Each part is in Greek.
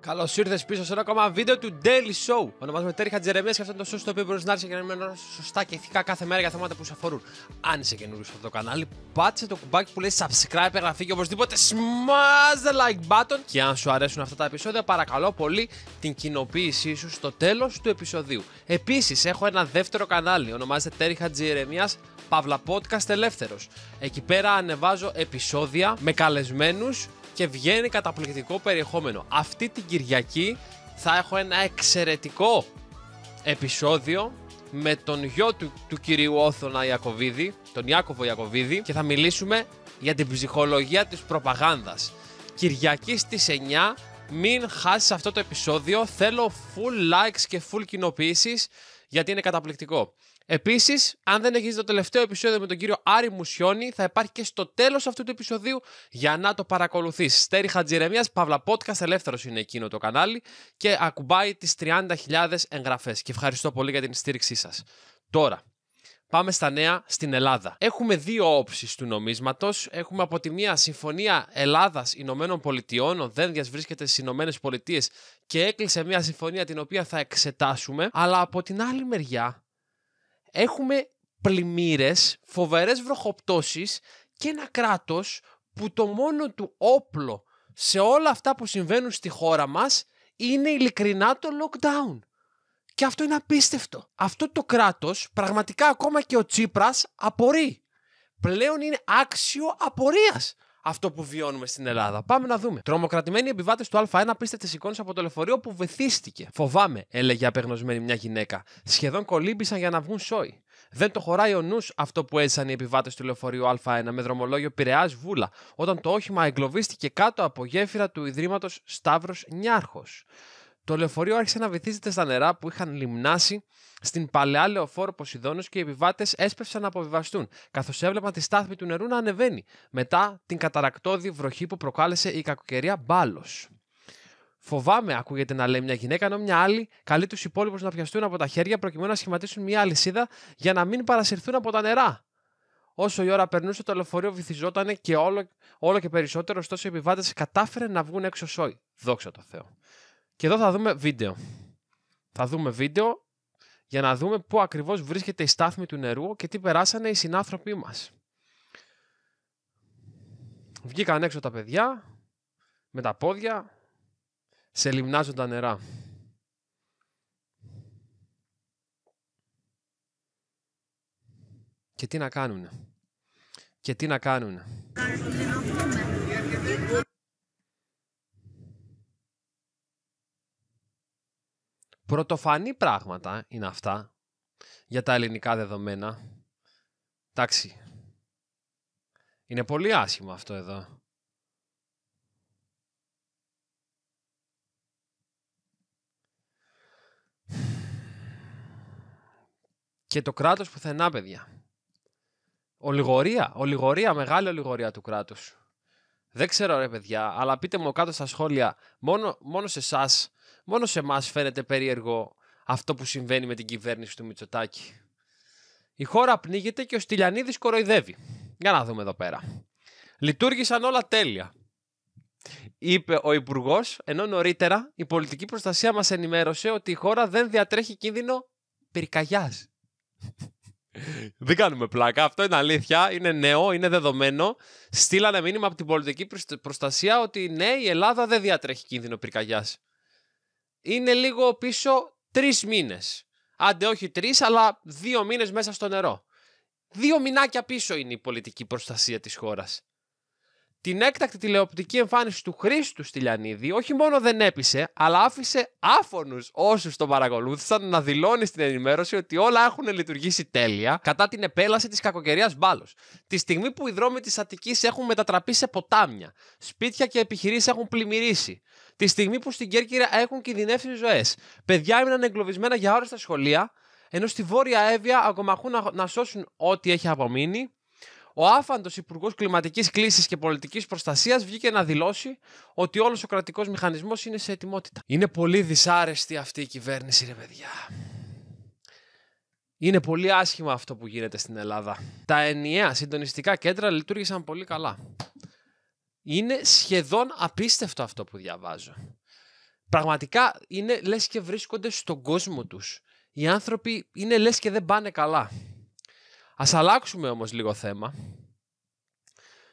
Καλώς ήρθες πίσω σε ένα ακόμα βίντεο του Daily Show. Ονομάζομαι Τέρι Χατζερεμίας και αυτό είναι το σωστό στο οποίο μπορεί να έρθει και να μην σωστά και ηθικά κάθε μέρα για θέματα που σε αφορούν. Αν είσαι καινούριος σε αυτό το κανάλι, πάτσε το κουμπάκι που λέει subscribe, εγγραφή και οπωσδήποτε smash the like button. Και αν σου αρέσουν αυτά τα επεισόδια, παρακαλώ πολύ την κοινοποίησή σου στο τέλος του επεισοδίου. Επίσης, έχω ένα δεύτερο κανάλι. Ονομάζεται Τέρι Χατζερεμίας Παύλα Podcast Ελεύθερος. Εκεί πέρα ανεβάζω επεισόδια με καλεσμένους και βγαίνει καταπληκτικό περιεχόμενο. Αυτή την Κυριακή θα έχω ένα εξαιρετικό επεισόδιο με τον γιο του, κυρίου Όθωνα Ιακωβίδη, τον Ιάκωβο Ιακωβίδη και θα μιλήσουμε για την ψυχολογία της προπαγάνδας. Κυριακή στις 9, μην χάσεις αυτό το επεισόδιο, θέλω full likes και full κοινοποιήσεις γιατί είναι καταπληκτικό. Επίσης, αν δεν έχεις το τελευταίο επεισόδιο με τον κύριο Άρη Μουσιώνη, θα υπάρχει και στο τέλος αυτού του επεισοδίου για να το παρακολουθείς. Στέρι Χατζηρεμίας, Παύλα Podcast, ελεύθερος είναι εκείνο το κανάλι και ακουμπάει τις 30.000 εγγραφές. Και ευχαριστώ πολύ για την στήριξή σας. Τώρα, Πάμε στα νέα στην Ελλάδα. Έχουμε δύο όψεις του νομίσματος. Έχουμε από τη μία συμφωνία Ελλάδα-Ηνωμένων Πολιτειών. Ο Δένδιας βρίσκεται στις Ηνωμένες Πολιτείες και έκλεισε μια συμφωνία την οποία θα εξετάσουμε. Αλλά από την άλλη μεριά έχουμε πλημμύρες, φοβερές βροχοπτώσεις και ένα κράτος που το μόνο του όπλο σε όλα αυτά που συμβαίνουν στη χώρα μας είναι ειλικρινά το lockdown. Και αυτό είναι απίστευτο. Αυτό το κράτος πραγματικά ακόμα και ο Τσίπρας απορεί. Πλέον είναι άξιο απορίας αυτό που βιώνουμε στην Ελλάδα. Πάμε να δούμε. Τρομοκρατημένοι επιβάτες του Α1 πίστευτε εικόνες από το λεωφορείο που βεθίστηκε. Φοβάμαι, έλεγε απεγνωσμένη μια γυναίκα. Σχεδόν κολύμπησαν για να βγουν σόι. Δεν το χωράει ο νους αυτό που έζησαν οι επιβάτες του λεωφορείου Α1 με δρομολόγιο Πειραιάς Βούλα, όταν το όχημα εγκλωβίστηκε κάτω από γέφυρα του Ιδρύματος Σταύρος Νιάρχος το λεωφορείο άρχισε να βυθίζεται στα νερά που είχαν λιμνάσει στην παλαιά λεωφόρο Ποσειδόνου και οι επιβάτες έσπευσαν να αποβιβαστούν, καθώς έβλεπαν τη στάθμη του νερού να ανεβαίνει μετά την καταρακτώδη βροχή που προκάλεσε η κακοκαιρία μπάλος. Φοβάμαι, ακούγεται να λέει μια γυναίκα, ενώ μια άλλη καλεί τους υπόλοιπους να πιαστούν από τα χέρια προκειμένου να σχηματίσουν μια αλυσίδα για να μην παρασυρθούν από τα νερά. Όσο η ώρα περνούσε, το λεωφορείο βυθιζόταν και όλο, όλο και περισσότερο, ωστόσο οι επιβάτες κατάφεραν να βγουν έξω σόι. Δόξα τω Θεώ. Και εδώ θα δούμε βίντεο. Θα δούμε βίντεο για να δούμε πού ακριβώς βρίσκεται η στάθμη του νερού και τι περάσανε οι συνάνθρωποι μας. Βγήκαν έξω τα παιδιά με τα πόδια σε λιμνάζοντα νερά. Και τι να κάνουνε. Και τι να κάνουνε. Πρωτοφανή πράγματα είναι αυτά για τα ελληνικά δεδομένα. Εντάξει. Είναι πολύ άσχημο αυτό εδώ. Και το κράτος πουθενά, παιδιά. Ολιγορία, ολιγορία, μεγάλη ολιγορία του κράτους. Δεν ξέρω ρε παιδιά, αλλά πείτε μου κάτω στα σχόλια, μόνο, μόνο σε εσάς μόνο σε εμάς φαίνεται περίεργο αυτό που συμβαίνει με την κυβέρνηση του Μητσοτάκη. Η χώρα πνίγεται και ο Στυλιανίδης κοροϊδεύει. Για να δούμε εδώ πέρα. Λειτουργήσαν όλα τέλεια. Είπε ο Υπουργός, ενώ νωρίτερα η πολιτική προστασία μας ενημέρωσε ότι η χώρα δεν διατρέχει κίνδυνο πυρκαγιάς. δεν κάνουμε πλάκα. Αυτό είναι αλήθεια. Είναι νέο, είναι δεδομένο. Στείλανε μήνυμα από την πολιτική προστασία ότι ναι, η Ελλάδα δεν διατρέχει κίνδυνο πυρκαγιάς είναι λίγο πίσω τρεις μήνες. Άντε, όχι τρεις, αλλά δύο μήνες μέσα στο νερό. Δύο μηνάκια πίσω είναι η πολιτική προστασία της χώρας. Την έκτακτη τηλεοπτική εμφάνιση του Χρήστου Στυλιανίδη όχι μόνο δεν έπεισε, αλλά άφησε άφωνους όσους τον παρακολούθησαν να δηλώνει στην ενημέρωση ότι όλα έχουν λειτουργήσει τέλεια κατά την επέλαση της κακοκαιρίας μπάλος. Τη στιγμή που οι δρόμοι της Αττικής έχουν μετατραπεί σε ποτάμια, σπίτια και επιχειρήσεις έχουν πλημμυρίσει, τη στιγμή που στην Κέρκυρα έχουν κινδυνεύσει ζωές, παιδιά έμειναν εγκλωβισμένα για ώρες στα σχολεία, ενώ στη Βόρεια Εύβοια ακομαχούν να σώσουν ό,τι έχει απομείνει ο άφαντος Υπουργός Κλιματικής Κλίση και Πολιτικής Προστασίας βγήκε να δηλώσει ότι όλος ο κρατικός μηχανισμός είναι σε ετοιμότητα. Είναι πολύ δυσάρεστη αυτή η κυβέρνηση, ρε παιδιά. Είναι πολύ άσχημα αυτό που γίνεται στην Ελλάδα. Τα ενιαία συντονιστικά κέντρα λειτουργήσαν πολύ καλά. Είναι σχεδόν απίστευτο αυτό που διαβάζω. Πραγματικά είναι λες και βρίσκονται στον κόσμο τους. Οι άνθρωποι είναι λες και δεν πάνε καλά. Ας αλλάξουμε όμως λίγο θέμα,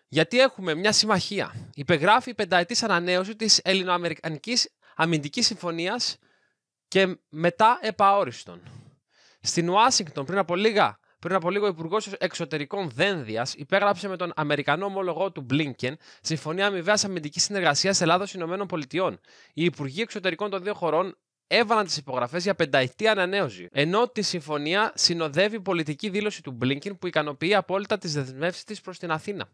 γιατί έχουμε μια συμμαχία. Υπεγράφει η πενταετής ανανέωση της Ελληνοαμερικανικής Αμυντικής Συμφωνίας και μετά επαόριστον. Στην Ουάσιγκτον πριν από λίγα πριν από λίγο, ο Υπουργός Εξωτερικών Δένδιας υπέγραψε με τον Αμερικανό ομολογό του Μπλίνκεν Συμφωνία Αμοιβαίας Αμυντικής Συνεργασίας Ελλάδο-ΗΠΑ. Οι Υπουργοί Εξωτερικών των δύο χωρών έβαλαν τις υπογραφές για πενταετή ανανέωση. Ενώ τη συμφωνία συνοδεύει πολιτική δήλωση του Μπλίνκιν που ικανοποιεί απόλυτα τις δεσμεύσεις της προς την Αθήνα.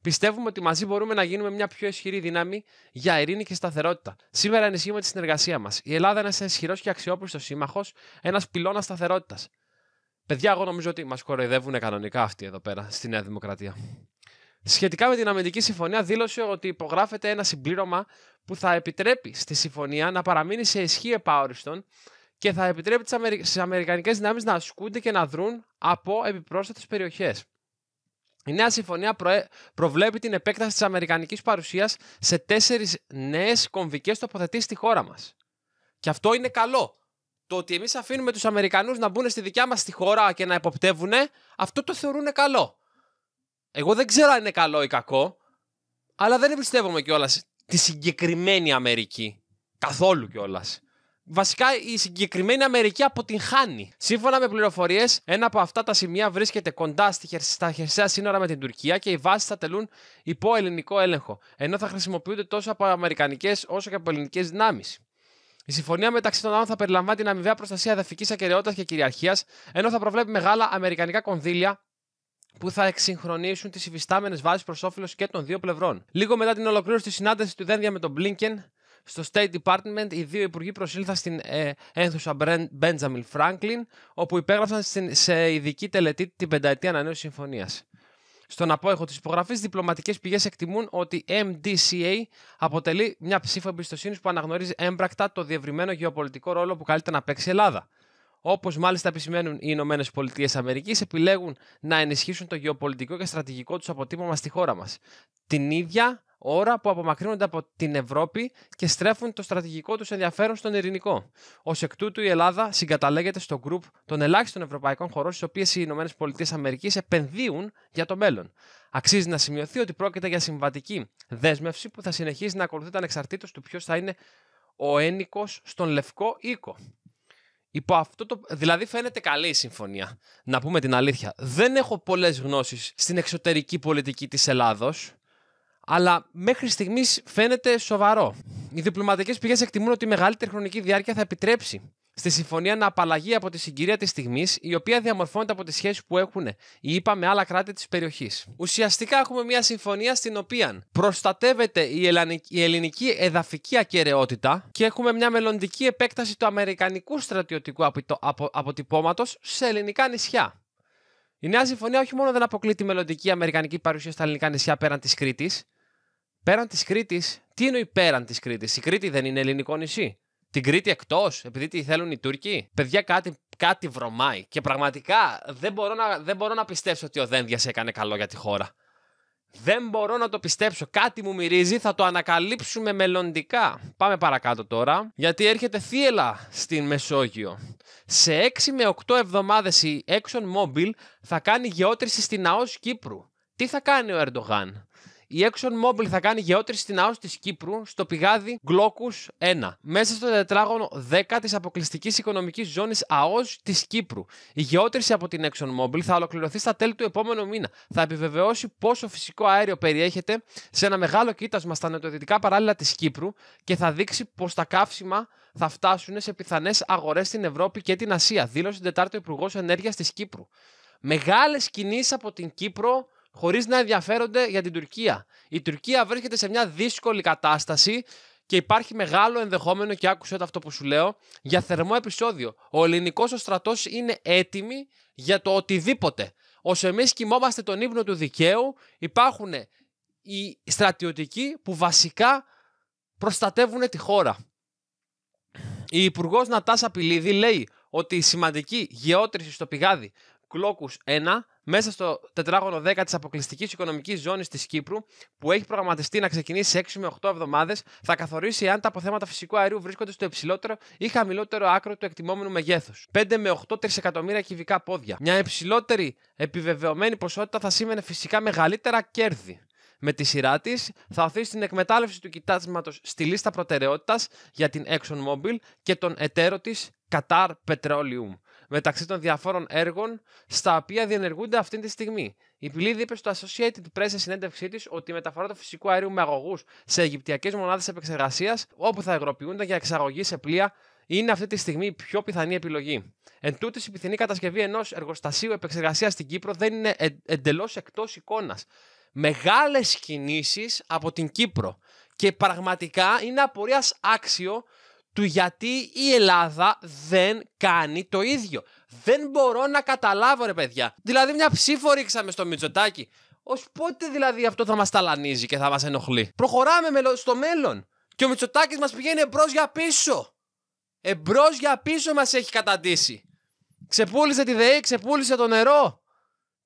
Πιστεύουμε ότι μαζί μπορούμε να γίνουμε μια πιο ισχυρή δύναμη για ειρήνη και σταθερότητα. Σήμερα ενισχύουμε τη συνεργασία μας. Η Ελλάδα είναι ένας ισχυρός και αξιόπιστος σύμμαχος, ένας πυλώνας σταθερότητας. Παιδιά, εγώ νομίζω ότι μας κοροϊδεύουν κανονικά αυτοί εδώ πέρα στη Νέα Δημοκρατία. Σχετικά με την αμυντική συμφωνία, δήλωσε ότι υπογράφεται ένα συμπλήρωμα που θα επιτρέπει στη συμφωνία να παραμείνει σε ισχύ επαόριστον και θα επιτρέπει στις Αμερικανικές δυνάμεις να ασκούνται και να δρουν από επιπρόσθετες περιοχές. Η νέα συμφωνία προβλέπει την επέκταση της Αμερικανικής παρουσίας σε τέσσερις νέες κομβικές τοποθετήσεις στη χώρα μας. Και αυτό είναι καλό. Το ότι εμείς αφήνουμε τους Αμερικανούς να μπουν στη δικιά μας τη χώρα και να εποπτεύουν, αυτό το θεωρούν καλό. Εγώ δεν ξέρω αν είναι καλό ή κακό, αλλά δεν εμπιστεύομαι κιόλας τη συγκεκριμένη Αμερική. Καθόλου κιόλας. Βασικά η συγκεκριμένη Αμερική αποτυγχάνει. Σύμφωνα με πληροφορίες, ένα από αυτά τα σημεία βρίσκεται κοντά στα χερσαία σύνορα με την Τουρκία και οι βάσεις θα τελούν υπό ελληνικό έλεγχο, ενώ θα χρησιμοποιούνται τόσο από αμερικανικές όσο και από ελληνικές δυνάμεις. Η συμφωνία μεταξύ των άλλων θα περιλαμβάνει την αμοιβαία προστασία εδαφικής ακαιρεότητας και κυριαρχίας, ενώ θα προβλέπει μεγάλα αμερικανικά κονδύλια που θα εξυγχρονίσουν τις υφιστάμενες βάσεις προς όφελος και των δύο πλευρών. Λίγο μετά την ολοκλήρωση της συνάντηση του Δένδια με τον Blinken στο State Department, οι δύο υπουργοί προσήλθαν στην ε, ένθουσα Benjamin Franklin, όπου υπέγραψαν σε ειδική τελετή την πενταετή ανανέωσης συμφωνίας. Στον απόϊχο της υπογραφής, διπλωματικές πηγές εκτιμούν ότι MDCA αποτελεί μια ψήφο εμπιστοσύνης που αναγνωρίζει έμπρακτα το διευρυμένο γεωπολιτικό ρόλο που καλείται να παίξει η Ελλάδα. Όπως μάλιστα επισημαίνουν οι Ηνωμένες Πολιτείες Αμερικής, επιλέγουν να ενισχύσουν το γεωπολιτικό και στρατηγικό τους αποτύπωμα στη χώρα μας. Την ίδια ώρα που απομακρύνονται από την Ευρώπη και στρέφουν το στρατηγικό τους ενδιαφέρον στον ειρηνικό. Ως εκ τούτου, η Ελλάδα συγκαταλέγεται στο γκρουπ των ελάχιστων ευρωπαϊκών χωρών, στις οποίες οι ΗΠΑ επενδύουν για το μέλλον. Αξίζει να σημειωθεί ότι πρόκειται για συμβατική δέσμευση που θα συνεχίσει να ακολουθείται ανεξαρτήτως του ποιος θα είναι ο ένικος στον λευκό οίκο. Υπό αυτό το... Δηλαδή φαίνεται καλή η συμφωνία. Να πούμε την αλήθεια. Δεν έχω πολλές γνώσεις στην εξωτερική πολιτική της Ελλάδος, αλλά μέχρι στιγμής φαίνεται σοβαρό. Οι διπλωματικές πηγές εκτιμούν ότι η μεγαλύτερη χρονική διάρκεια θα επιτρέψει στη συμφωνία να απαλλαγεί από τη συγκυρία της στιγμής, η οποία διαμορφώνεται από τις σχέσεις που έχουν οι ΗΠΑ με άλλα κράτη της περιοχής. Ουσιαστικά έχουμε μια συμφωνία στην οποία προστατεύεται η ελληνική εδαφική ακαιρεότητα και έχουμε μια μελλοντική επέκταση του αμερικανικού στρατιωτικού αποτυπώματος σε ελληνικά νησιά. Η νέα συμφωνία όχι μόνο δεν αποκλεί τη μελλοντική αμερικανική παρουσία στα ελληνικά νησιά πέραν της Κρήτης. Πέραν της Κρήτης, τι εννοεί πέραν της Κρήτης, η Κρήτη δεν είναι ελληνικό νησί. Την Κρήτη εκτός, επειδή τη θέλουν οι Τούρκοι. Παιδιά, κάτι, κάτι βρωμάει. Και πραγματικά δεν μπορώ, να, δεν μπορώ να πιστέψω ότι ο Δένδιας έκανε καλό για τη χώρα. Δεν μπορώ να το πιστέψω. Κάτι μου μυρίζει, θα το ανακαλύψουμε μελλοντικά. Πάμε παρακάτω τώρα, γιατί έρχεται θύελα στην Μεσόγειο. Σε 6 με 8 εβδομάδες η Exxon Mobil θα κάνει γεώτρηση στην ΑΟΣ Κύπρου. Τι θα κάνει ο Ερντογάν. Η Action Mobile θα κάνει γεώτρηση στην ΑΟΣ της Κύπρου στο πηγάδι Γκλόκου 1, μέσα στο τετράγωνο 10 της αποκλειστικής οικονομικής ζώνης ΑΟΣ της Κύπρου. Η γεώτρηση από την Action Mobile θα ολοκληρωθεί στα τέλη του επόμενου μήνα. Θα επιβεβαιώσει πόσο φυσικό αέριο περιέχεται σε ένα μεγάλο κοίτασμα στα νοτιοδυτικά παράλληλα της Κύπρου και θα δείξει πως τα καύσιμα θα φτάσουν σε πιθανές αγορές στην Ευρώπη και την Ασία, δήλωσε την Τετάρτη ο Υπουργός Ενέργειας της Κύπρου. Μεγάλες κινήσεις από την Κύπρο χωρίς να ενδιαφέρονται για την Τουρκία. Η Τουρκία βρίσκεται σε μια δύσκολη κατάσταση και υπάρχει μεγάλο ενδεχόμενο, και άκουσε αυτό που σου λέω, για θερμό επεισόδιο. Ο ελληνικός ο στρατός είναι έτοιμοι για το οτιδήποτε. Όσο εμείς κοιμόμαστε τον ύπνο του δικαίου, υπάρχουν οι στρατιωτικοί που βασικά προστατεύουν τη χώρα. Η Υπουργός Νατάσα Πηλίδη λέει ότι η σημαντική γεώτρηση στο πηγάδι Κλόκους 1 μέσα στο τετράγωνο 10 της αποκλειστικής οικονομικής ζώνης της Κύπρου, που έχει προγραμματιστεί να ξεκινήσει σε 6 με 8 εβδομάδες, θα καθορίσει αν τα αποθέματα φυσικού αερίου βρίσκονται στο υψηλότερο ή χαμηλότερο άκρο του εκτιμόμενου μεγέθους. 5 με 8 τρισεκατομμύρια κυβικά πόδια. Μια υψηλότερη επιβεβαιωμένη ποσότητα θα σήμαινε φυσικά μεγαλύτερα κέρδη με τη σειρά της θα οθεί στην εκμετάλλευση του κοιτάσματος στη λίστα προτεραιότητας για την ExxonMobil και τον εταίρο της Qatar Petroleum μεταξύ των διαφόρων έργων στα οποία διενεργούνται αυτή τη στιγμή. Η Πιλίδη είπε στο Associated Press σε συνέντευξή της ότι η μεταφορά του φυσικού αερίου με αγωγούς σε αιγυπτιακές μονάδες επεξεργασίας, όπου θα αγροποιούνται για εξαγωγή σε πλοία, είναι αυτή τη στιγμή η πιο πιθανή επιλογή. Εν τούτης, η πιθανή κατασκευή ενός εργοστασίου επεξεργασίας στην Κύπρο δεν είναι εντελώς εκτός εικόνας. Μεγάλες κινήσεις από την Κύπρο. Και πραγματικά είναι απορίας άξιο του γιατί η Ελλάδα δεν κάνει το ίδιο. Δεν μπορώ να καταλάβω ρε παιδιά. Δηλαδή μια ψήφο ρίξαμε στο Μιτζοτάκι. Ως πότε δηλαδή αυτό θα μας ταλανίζει και θα μας ενοχλεί. Προχωράμε στο μέλλον. Και ο Μητσοτάκης μας πηγαίνει εμπρός για πίσω. Εμπρός για πίσω μας έχει καταντήσει. Ξεπούλησε τη ΔΕΗ, ξεπούλησε το νερό.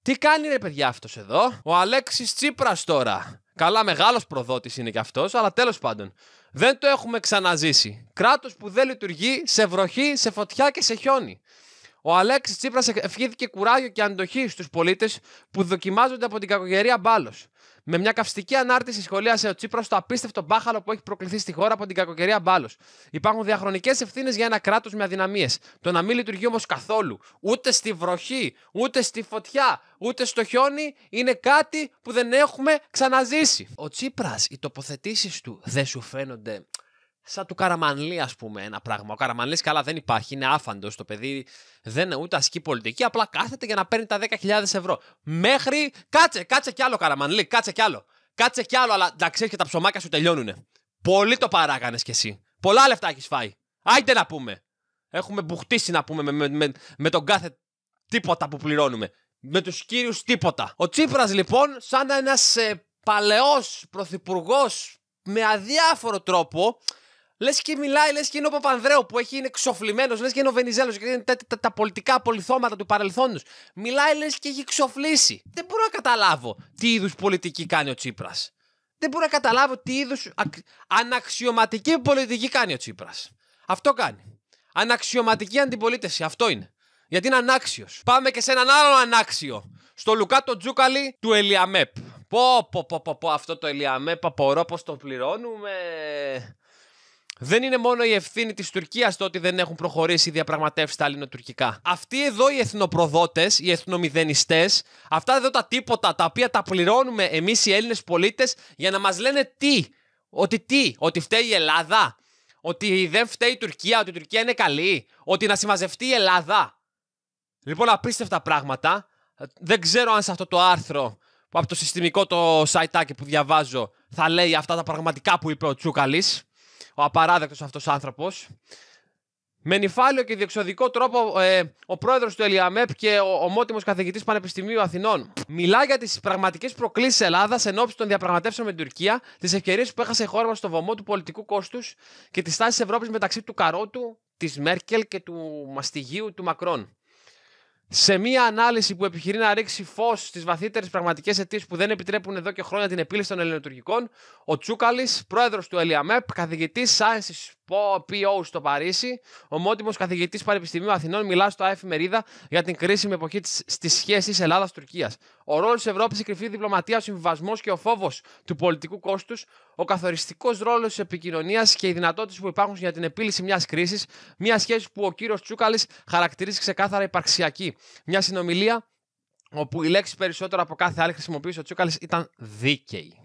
Τι κάνει ρε παιδιά αυτός εδώ. Ο Αλέξης Τσίπρας τώρα. Καλά μεγάλος προδότης είναι κι αυτός, αλλά τέλος πάντων. Δεν το έχουμε ξαναζήσει. Κράτος που δεν λειτουργεί σε βροχή, σε φωτιά και σε χιόνι. Ο Αλέξης Τσίπρας ευχήθηκε κουράγιο και αντοχή στους πολίτες που δοκιμάζονται από την κακογερία μπάλος. Με μια καυστική ανάρτηση σχολίασε ο Τσίπρας το απίστευτο μπάχαλο που έχει προκληθεί στη χώρα από την κακοκαιρία μπάλος. Υπάρχουν διαχρονικές ευθύνες για ένα κράτος με αδυναμίες. Το να μην λειτουργεί όμως καθόλου, ούτε στη βροχή, ούτε στη φωτιά, ούτε στο χιόνι, είναι κάτι που δεν έχουμε ξαναζήσει. Ο Τσίπρας, οι τοποθετήσεις του δεν σου φαίνονται σαν του Καραμανλή, ας πούμε, ένα πράγμα. Ο Καραμανλής καλά δεν υπάρχει, είναι άφαντος. Το παιδί δεν είναι ούτε ασκεί πολιτική, απλά κάθεται για να παίρνει τα 10.000 ευρώ. Μέχρι. Κάτσε, κάτσε κι άλλο, Καραμανλή, κάτσε κι άλλο. Κάτσε κι άλλο, αλλά να ξέρει και τα ψωμάκια σου τελειώνουν. Πολύ το παράκανε κι εσύ. Πολλά λεφτά έχεις φάει. Άιτε να πούμε. Έχουμε μπουχτίσει να πούμε με, με, με, τον κάθε τίποτα που πληρώνουμε. Με τους κύριους τίποτα. Ο Τσίπρας λοιπόν, σαν ένας ε, παλαιός πρωθυπουργός με αδιάφορο τρόπο, Λες και μιλάει, λες και είναι ο Παπανδρέου που έχει, είναι ξοφλημένος, λες και είναι ο Βενιζέλος και είναι τα, τα, πολιτικά απολυθώματα του παρελθόντος. Μιλάει, λες και έχει ξοφλήσει. Δεν μπορώ να καταλάβω τι είδους πολιτική κάνει ο Τσίπρας. Δεν μπορώ να καταλάβω τι είδους αναξιωματική πολιτική κάνει ο Τσίπρας. Αυτό κάνει. Αναξιωματική αντιπολίτευση. Αυτό είναι. Γιατί είναι ανάξιος. Πάμε και σε έναν άλλο ανάξιο. Στο Λουκάτο Τζούκαλι του Ελιαμέπ. πω, πω, πω, πω, αυτό το Ελιαμέπ απορώ πώς το πληρώνουμε. Δεν είναι μόνο η ευθύνη της Τουρκίας το ότι δεν έχουν προχωρήσει οι διαπραγματεύσεις τα ελληνοτουρκικά. Αυτοί εδώ οι εθνοπροδότες, οι εθνομηδενιστές, αυτά εδώ τα τίποτα τα οποία τα πληρώνουμε εμείς οι Έλληνες πολίτες για να μας λένε τι. Ότι τι, ότι φταίει η Ελλάδα, ότι δεν φταίει η Τουρκία, ότι η Τουρκία είναι καλή, ότι να συμμαζευτεί η Ελλάδα. Λοιπόν, απίστευτα πράγματα. Δεν ξέρω αν σε αυτό το άρθρο από το συστημικό το site που διαβάζω θα λέει αυτά τα πραγματικά που είπε ο Τσούκαλης ο απαράδεκτος αυτός άνθρωπος. Με νυφάλιο και διεξοδικό τρόπο ε, ο πρόεδρος του ΕΛΙΑΜΕΠ και ο ομότιμος καθηγητής Πανεπιστημίου Αθηνών μιλά για τις πραγματικές προκλήσεις Ελλάδας εν ώψη των διαπραγματεύσεων με την Τουρκία, τις ευκαιρίες που έχασε η χώρα μας στο βωμό του πολιτικού κόστους και τις τάσεις Ευρώπης μεταξύ του Καρότου, της Μέρκελ και του μαστιγίου του Μακρόν. Σε μία ανάλυση που επιχειρεί να ρίξει φως στις βαθύτερες πραγματικές αιτίες που δεν επιτρέπουν εδώ και χρόνια την επίλυση των ελληνοτουρκικών, ο Τσούκαλης, πρόεδρος του ΕΛΙΑΜΕΠ, καθηγητής Sciences PO στο Παρίσι, ομότιμο καθηγητής Πανεπιστημίου Αθηνών, μιλά στο ΑΕΦ Μερίδα για την κρίσιμη εποχή στις σχέσεις Ελλάδα-Τουρκία. Ο ρόλος της Ευρώπης, η κρυφή διπλωματία, ο συμβιβασμό και ο φόβος του πολιτικού κόστους, ο καθοριστικός ρόλος της επικοινωνίας και οι δυνατότητες που υπάρχουν για την επίλυση μιας κρίσης, μιας σχέσης που ο κύριος Τσούκαλης χαρακτηρίζει ξεκάθαρα υπαρξιακή. Μια συνομιλία όπου η λέξη περισσότερο από κάθε άλλη χρησιμοποίηση ο Τσούκαλης ήταν δίκαιη.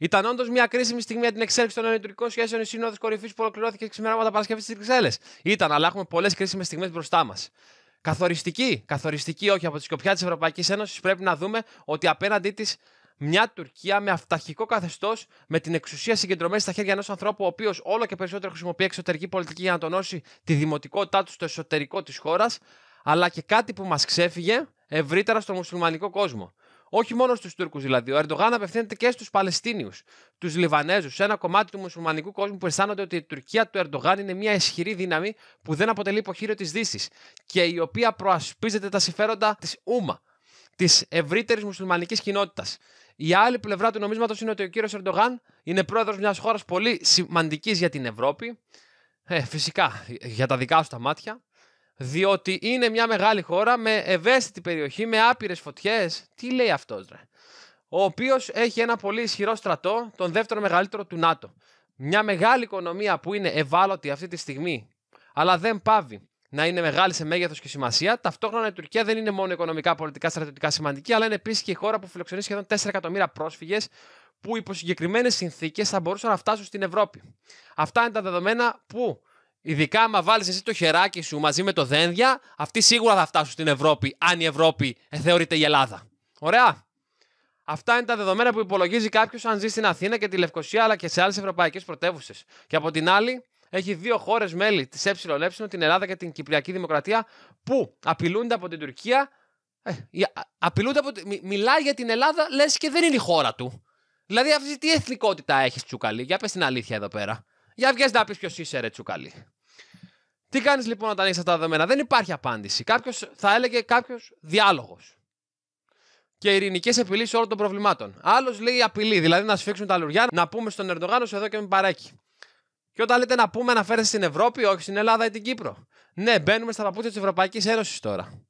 Ήταν όντως μια κρίσιμη στιγμή για την εξέλιξη των ελληνικών σχέσεων η Σύνοδος Κορυφής που ολοκληρώθηκε ξημερώματα Παρασκευής στις Βρυξέλλες. Ήταν, αλλά έχουμε πολλές κρίσιμες στιγμές μπροστά μας. Καθοριστική, καθοριστική όχι από τη σκοπιά της Ευρωπαϊκής Ένωσης, πρέπει να δούμε ότι απέναντί της μια Τουρκία με αυταρχικό καθεστώς, με την εξουσία συγκεντρωμένη στα χέρια ενός ανθρώπου, ο οποίος όλο και περισσότερο χρησιμοποιεί εξωτερική πολιτική για να τονώσει τη δημοτικότητά του στο εσωτερικό της χώρας, αλλά και κάτι που μας ξέφυγε ευρύτερα στο μουσουλμανικό κόσμο όχι μόνο στους Τούρκους δηλαδή. Ο Ερντογάν απευθύνεται και στους Παλαιστίνιους, τους Λιβανέζους, σε ένα κομμάτι του μουσουλμανικού κόσμου που αισθάνονται ότι η Τουρκία του Ερντογάν είναι μια ισχυρή δύναμη που δεν αποτελεί υποχείριο της Δύσης και η οποία προασπίζεται τα συμφέροντα της Ούμα, της ευρύτερης μουσουλμανικής κοινότητας. Η άλλη πλευρά του νομίσματος είναι ότι ο κύριος Ερντογάν είναι πρόεδρος μιας χώρας πολύ σημαντικής για την Ευρώπη. Ε, φυσικά, για τα δικά σου τα μάτια διότι είναι μια μεγάλη χώρα με ευαίσθητη περιοχή, με άπειρες φωτιές. Τι λέει αυτός, ρε. Ο οποίος έχει ένα πολύ ισχυρό στρατό, τον δεύτερο μεγαλύτερο του ΝΑΤΟ. Μια μεγάλη οικονομία που είναι ευάλωτη αυτή τη στιγμή, αλλά δεν πάβει να είναι μεγάλη σε μέγεθος και σημασία. Ταυτόχρονα η Τουρκία δεν είναι μόνο οικονομικά, πολιτικά, στρατιωτικά σημαντική, αλλά είναι επίσης και η χώρα που φιλοξενεί σχεδόν 4 εκατομμύρια πρόσφυγες που υπό συγκεκριμένες συνθήκες θα μπορούσαν να φτάσουν στην Ευρώπη. Αυτά είναι τα δεδομένα που Ειδικά άμα βάλεις εσύ το χεράκι σου μαζί με το δένδια, αυτοί σίγουρα θα φτάσουν στην Ευρώπη, αν η Ευρώπη θεωρείται η Ελλάδα. Ωραία. Αυτά είναι τα δεδομένα που υπολογίζει κάποιος αν ζει στην Αθήνα και τη Λευκοσία αλλά και σε άλλες ευρωπαϊκές πρωτεύουσες. Και από την άλλη, έχει δύο χώρες μέλη τη ΕΕ, την Ελλάδα και την Κυπριακή Δημοκρατία, που απειλούνται από την Τουρκία. Ε, απειλούνται από... μιλάει για την Ελλάδα, λες και δεν είναι η χώρα του. Δηλαδή, αυτή τι εθνικότητα έχεις, Τσουκαλή. Για πες την αλήθεια εδώ πέρα. Για βγες να πεις ποιος είσαι, ρε τσουκάλι. Τι κάνεις λοιπόν όταν έχεις αυτά τα δεδομένα, Δεν υπάρχει απάντηση. Κάποιος, θα έλεγε κάποιος, διάλογος. Και ειρηνικές επιλύσεις όλων των προβλημάτων. Άλλος λέει απειλή, δηλαδή να σφίξουν τα λουριά, να πούμε στον Ερντογάνο εδώ και με παρέκει. Και όταν λέτε να πούμε, αναφέρεστε στην Ευρώπη, όχι στην Ελλάδα ή την Κύπρο. Ναι, μπαίνουμε στα παπούτσια της Ευρωπαϊκής Ένωσης τώρα.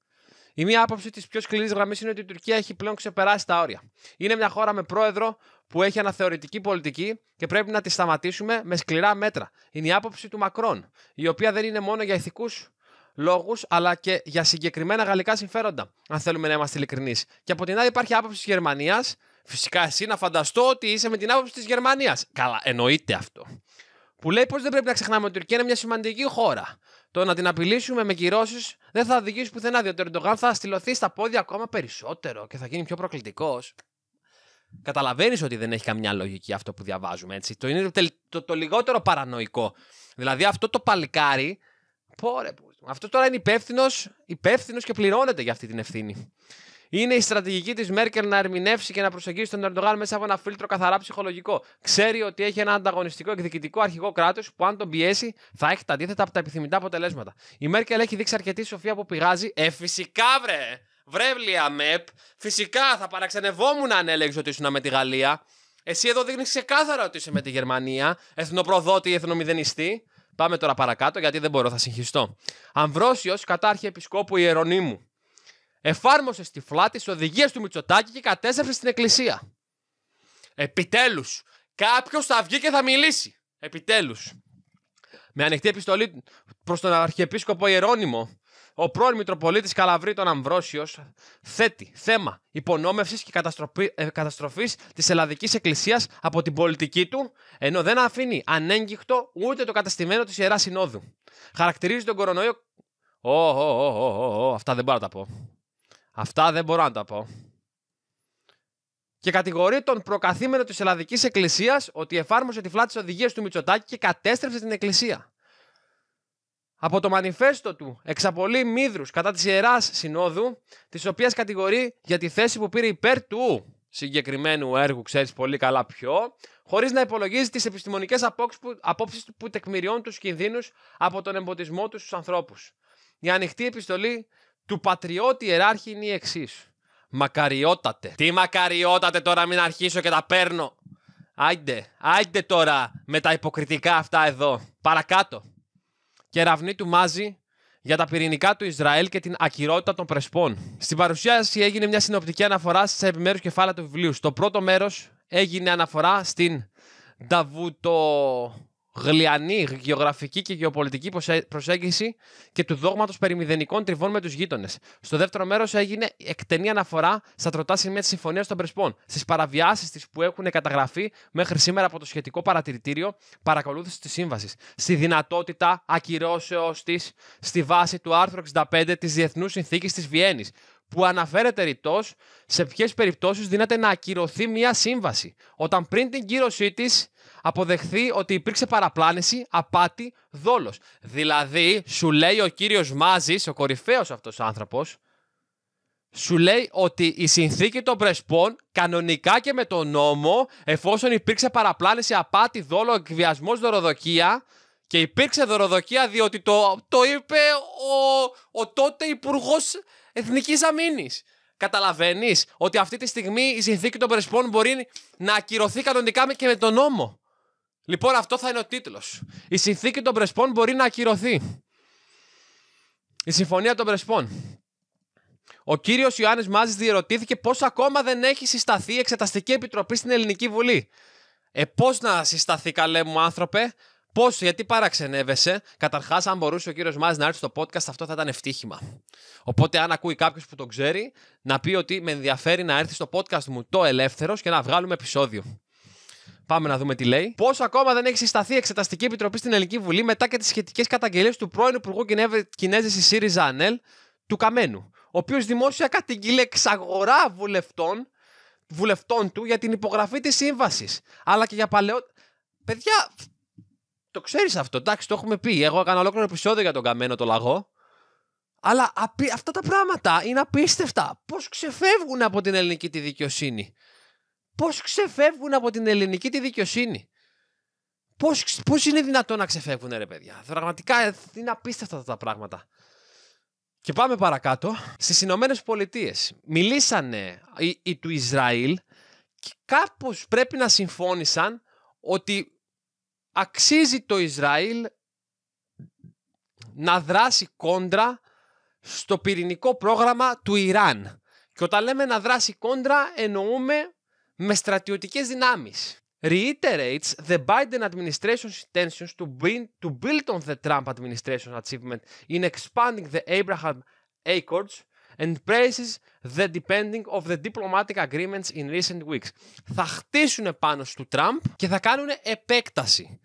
Η μία άποψη της πιο σκληρής γραμμής είναι ότι η Τουρκία έχει πλέον ξεπεράσει τα όρια. Είναι μια χώρα με πρόεδρο που έχει αναθεωρητική πολιτική και πρέπει να τη σταματήσουμε με σκληρά μέτρα. Είναι η άποψη του Μακρόν, η οποία δεν είναι μόνο για ηθικούς λόγους, αλλά και για συγκεκριμένα γαλλικά συμφέροντα, αν θέλουμε να είμαστε ειλικρινείς. Και από την άλλη υπάρχει άποψη της Γερμανίας. Φυσικά εσύ να φανταστώ ότι είσαι με την άποψη της Γερμανίας. Καλά, εννοείται αυτό. Που λέει πως δεν πρέπει να ξεχνάμε ότι η Τουρκία είναι μια σημαντική χώρα. Το να την απειλήσουμε με κυρώσεις δεν θα οδηγήσει πουθενά, διότι ο Ερντογάν θα στυλωθεί στα πόδια ακόμα περισσότερο και θα γίνει πιο προκλητικός καταλαβαίνεις ότι δεν έχει καμιά λογική αυτό που διαβάζουμε. Έτσι. Το είναι το, λιγότερο παρανοϊκό. Δηλαδή αυτό το παλικάρι. Πόρε, αυτό τώρα είναι υπεύθυνος υπεύθυνος και πληρώνεται για αυτή την ευθύνη. Είναι η στρατηγική της Μέρκελ να ερμηνεύσει και να προσεγγίσει τον Ερντογάν μέσα από ένα φίλτρο καθαρά ψυχολογικό. Ξέρει ότι έχει ένα ανταγωνιστικό εκδικητικό αρχηγό κράτο που, αν τον πιέσει, θα έχει τα αντίθετα από τα επιθυμητά αποτελέσματα. Η Μέρκελ έχει δείξει αρκετή σοφία που πηγάζει. Ε, φυσικά βρε! Βρέβλια ΜΕΠ, Φυσικά θα παραξενευόμουν αν έλεγες ότι ήσουν με τη Γαλλία. Εσύ εδώ δείχνεις ξεκάθαρα ότι είσαι με τη Γερμανία. Εθνοπροδότη, ή εθνομηδενιστή. Πάμε τώρα παρακάτω γιατί δεν μπορώ, θα συγχυστώ. Αμβρόσιος, κατάρχη επισκόπου Ιερονίμου. Εφάρμοσε στη φλάτη τις οδηγίες του Μητσοτάκη και κατέστρεψε στην εκκλησία. Επιτέλους, κάποιος θα βγει και θα μιλήσει. Επιτέλους. Με ανοιχτή επιστολή προς τον Αρχιεπίσκοπο Ιερόνιμο, ο πρώην Μητροπολίτης Καλαβρίτων Αμβρόσιος θέτει θέμα υπονόμευσης και ε, καταστροφής της Ελλαδικής Εκκλησίας από την πολιτική του, ενώ δεν αφήνει ανέγγιχτο ούτε το καταστημένο της Ιεράς Συνόδου. Χαρακτηρίζει τον κορονοϊό. Ω, ω, ω, αυτά δεν μπορώ να τα πω. Αυτά δεν μπορώ να τα πω. Και κατηγορεί τον προκαθήμενο της Ελλαδικής Εκκλησίας ότι εφάρμοσε τυφλά τι οδηγίε του Μητσοτάκη και κατέστρεψε την Εκκλησία από το μανιφέστο του εξαπολύει μύδρους κατά της ιεράς Συνόδου, της οποίας κατηγορεί για τη θέση που πήρε υπέρ του συγκεκριμένου έργου, ξέρεις πολύ καλά ποιο, χωρίς να υπολογίζει τις επιστημονικές απόψει που, που τεκμηριώνουν τους κινδύνους από τον εμποτισμό τους στους ανθρώπους. Η ανοιχτή επιστολή του πατριώτη ιεράρχη είναι η εξής. Μακαριότατε. Τι μακαριότατε τώρα μην αρχίσω και τα παίρνω. Άιντε, άιντε τώρα με τα υποκριτικά αυτά εδώ. Παρακάτω κεραυνή του Μάζη για τα πυρηνικά του Ισραήλ και την ακυρότητα των Πρεσπών. Στην παρουσίαση έγινε μια συνοπτική αναφορά στα επιμέρους κεφάλαια του βιβλίου. Στο πρώτο μέρος έγινε αναφορά στην Νταβουτο γλιανή γεωγραφική και γεωπολιτική προσέγγιση και του δόγματος περιμηδενικών τριβών με τους γείτονες. Στο δεύτερο μέρος έγινε εκτενή αναφορά στα τροτά σημεία της Συμφωνίας των Πρεσπών, στις παραβιάσεις τη που έχουν καταγραφεί μέχρι σήμερα από το σχετικό παρατηρητήριο παρακολούθησης της σύμβασης, στη δυνατότητα ακυρώσεως της στη βάση του άρθρου 65 της Διεθνούς Συνθήκης της Βιέννης, που αναφέρεται ρητός σε ποιες περιπτώσεις δίνεται να ακυρωθεί μια σύμβαση, όταν πριν την κύρωσή της αποδεχθεί ότι υπήρξε παραπλάνηση, απάτη, δόλος. Δηλαδή, σου λέει ο κύριος Μάζης, ο κορυφαίος αυτός άνθρωπος, σου λέει ότι η συνθήκη των Πρεσπών κανονικά και με τον νόμο, εφόσον υπήρξε παραπλάνηση, απάτη, δόλο, εκβιασμός, δωροδοκία, και υπήρξε δωροδοκία διότι το, το είπε ο, ο τότε υπουργός εθνικής αμήνης. Καταλαβαίνεις ότι αυτή τη στιγμή η συνθήκη των Πρεσπών μπορεί να ακυρωθεί κανονικά και με τον νόμο. Λοιπόν, αυτό θα είναι ο τίτλος. Η συνθήκη των Πρεσπών μπορεί να ακυρωθεί. Η συμφωνία των Πρεσπών. Ο κύριος Ιωάννης Μάζης διερωτήθηκε πώς ακόμα δεν έχει συσταθεί η Εξεταστική Επιτροπή στην Ελληνική Βουλή. Ε, πώς να συσταθεί, καλέ μου άνθρωπε, Πώς, γιατί παραξενεύεσαι. Καταρχάς, αν μπορούσε ο κύριος Μάζ να έρθει στο podcast, αυτό θα ήταν ευτύχημα. Οπότε, αν ακούει κάποιος που τον ξέρει, να πει ότι με ενδιαφέρει να έρθει στο podcast μου το ελεύθερος και να βγάλουμε επεισόδιο. Πάμε να δούμε τι λέει. Πόσο ακόμα δεν έχεις συσταθεί η Εξεταστική Επιτροπή στην Ελληνική Βουλή μετά και τις σχετικές καταγγελίες του πρώην Υπουργού Κινέζη ΣΥΡΙΖΑ ΑΝΕΛ του Καμένου, ο οποίος δημόσια κατηγγείλει εξαγορά βουλευτών, βουλευτών του για την υπογραφή της σύμβασης, αλλά και για παλαιό. Παιδιά, το ξέρεις αυτό. Εντάξει, το έχουμε πει. Εγώ έκανα ολόκληρο επεισόδιο για τον καμένο το λαγό. Αλλά αυτά τα πράγματα είναι απίστευτα. Πώς ξεφεύγουν από την ελληνική τη δικαιοσύνη. Πώς ξεφεύγουν από την ελληνική τη δικαιοσύνη. Πώς πώς είναι δυνατόν να ξεφεύγουν, ρε παιδιά. Πραγματικά ε, είναι απίστευτα αυτά τα πράγματα. Και πάμε παρακάτω. Στις Ηνωμένες Πολιτείες μιλήσανε οι, οι του Ισραήλ και κάπως πρέπει να συμφώνησαν ότι αξίζει το Ισραήλ να δράσει κόντρα στο πυρηνικό πρόγραμμα του Ιράν. Και όταν λέμε να δράσει κόντρα εννοούμε με στρατιωτικές δυνάμεις. Reiterates the Biden administration's intentions to, to build on the Trump administration's achievement in expanding the Abraham Accords and praises the depending of the diplomatic agreements in recent weeks. Θα χτίσουν πάνω στο Τραμπ και θα κάνουν επέκταση.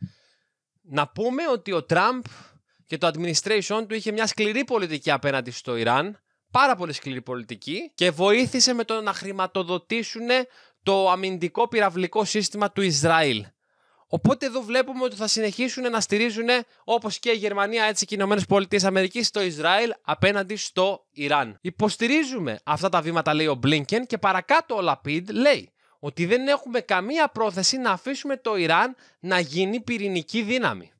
Να πούμε ότι ο Τραμπ και το administration του είχε μια σκληρή πολιτική απέναντι στο Ιράν, πάρα πολύ σκληρή πολιτική και βοήθησε με το να χρηματοδοτήσουν το αμυντικό πυραυλικό σύστημα του Ισραήλ. Οπότε εδώ βλέπουμε ότι θα συνεχίσουν να στηρίζουν όπως και η Γερμανία, έτσι και οι ΗΠΑ το Ισραήλ απέναντι στο Ιράν. Υποστηρίζουμε αυτά τα βήματα, λέει ο Μπλίνκεν, και παρακάτω ο Λαπίντ λέει ότι δεν έχουμε καμία πρόθεση να αφήσουμε το Ιράν να γίνει πυρηνική δύναμη.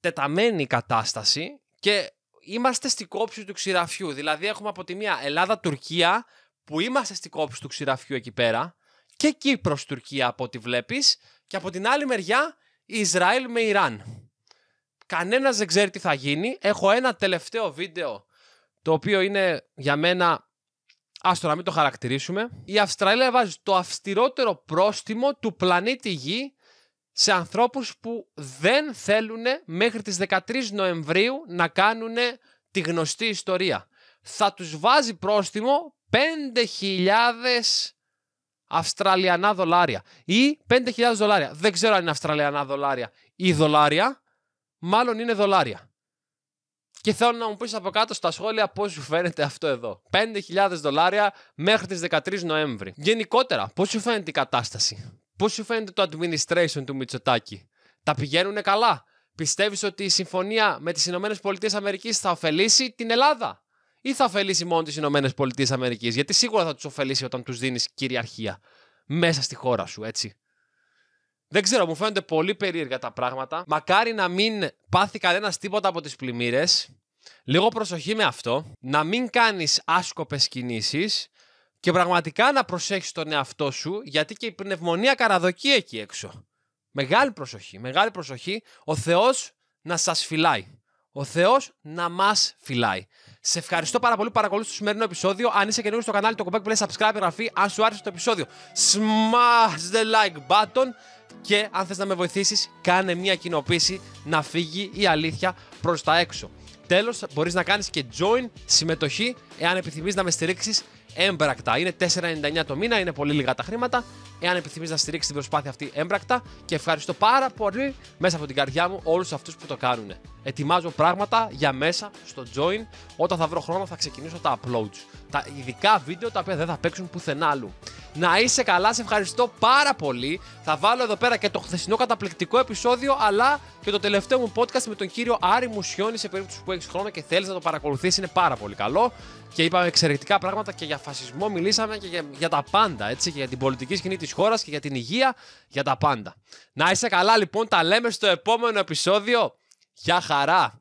Τεταμένη κατάσταση και είμαστε στην κόψη του ξηραφιού. Δηλαδή έχουμε από τη μία Ελλάδα-Τουρκία που είμαστε στην κόψη του ξηραφιού εκεί πέρα και Κύπρος Τουρκία από ό,τι βλέπεις και από την άλλη μεριά Ισραήλ με Ιράν. Κανένας δεν ξέρει τι θα γίνει. Έχω ένα τελευταίο βίντεο το οποίο είναι για μένα άστο να μην το χαρακτηρίσουμε. Η Αυστραλία βάζει το αυστηρότερο πρόστιμο του πλανήτη Γη σε ανθρώπους που δεν θέλουν μέχρι τις 13 Νοεμβρίου να κάνουν τη γνωστή ιστορία. Θα τους βάζει πρόστιμο 5.000 Αυστραλιανά δολάρια ή 5.000 δολάρια. Δεν ξέρω αν είναι Αυστραλιανά δολάρια ή δολάρια. Μάλλον είναι δολάρια. Και θέλω να μου πεις από κάτω στα σχόλια πώς σου φαίνεται αυτό εδώ. 5.000 δολάρια μέχρι τις 13 Νοέμβρη. Γενικότερα, πώς σου φαίνεται η κατάσταση. Πώς σου φαίνεται το administration του Μητσοτάκη. Τα πηγαίνουν καλά. Πιστεύεις ότι η συμφωνία με τις ΗΠΑ θα ωφελήσει την Ελλάδα ή θα ωφελήσει μόνο τις ΗΠΑ, γιατί σίγουρα θα τους ωφελήσει όταν τους δίνεις κυριαρχία μέσα στη χώρα σου, έτσι. Δεν ξέρω, μου φαίνονται πολύ περίεργα τα πράγματα. Μακάρι να μην πάθει κανένας τίποτα από τις πλημμύρες. Λίγο προσοχή με αυτό. Να μην κάνεις άσκοπες κινήσεις. Και πραγματικά να προσέχεις τον εαυτό σου, γιατί και η πνευμονία καραδοκεί εκεί έξω. Μεγάλη προσοχή, μεγάλη προσοχή. Ο Θεός να σας φυλάει. Ο Θεός να μας φυλάει. Σε ευχαριστώ πάρα πολύ που παρακολούθησες το σημερινό επεισόδιο. Αν είσαι καινούριο στο κανάλι, το κουμπέκ που subscribe, εγγραφή. Αν σου άρεσε το επεισόδιο, smash the like button. Και αν θες να με βοηθήσεις, κάνε μια κοινοποίηση να φύγει η αλήθεια προς τα έξω. Τέλος, μπορείς να κάνεις και join, συμμετοχή, εάν επιθυμείς να με στηρίξεις έμπρακτα. Είναι 4,99 το μήνα, είναι πολύ λίγα τα χρήματα. Εάν επιθυμείς να στηρίξεις την προσπάθεια αυτή έμπρακτα και ευχαριστώ πάρα πολύ μέσα από την καρδιά μου όλους αυτούς που το κάνουν. Ετοιμάζω πράγματα για μέσα στο join. Όταν θα βρω χρόνο θα ξεκινήσω τα uploads. Τα ειδικά βίντεο τα οποία δεν θα παίξουν πουθενά άλλου. Να είσαι καλά, σε ευχαριστώ πάρα πολύ. Θα βάλω εδώ πέρα και το χθεσινό καταπληκτικό επεισόδιο, αλλά και το τελευταίο μου podcast με τον κύριο Άρη Μουσιώνη σε περίπτωση που έχεις χρόνο και θέλεις να το παρακολουθήσει. Είναι πάρα πολύ καλό. Και είπαμε εξαιρετικά πράγματα και για φασισμό μιλήσαμε και για, για τα πάντα. Έτσι, και για την πολιτική σκηνή της χώρας και για την υγεία. Για τα πάντα. Να είσαι καλά, λοιπόν, τα λέμε στο επόμενο επεισόδιο. Γεια χαρά!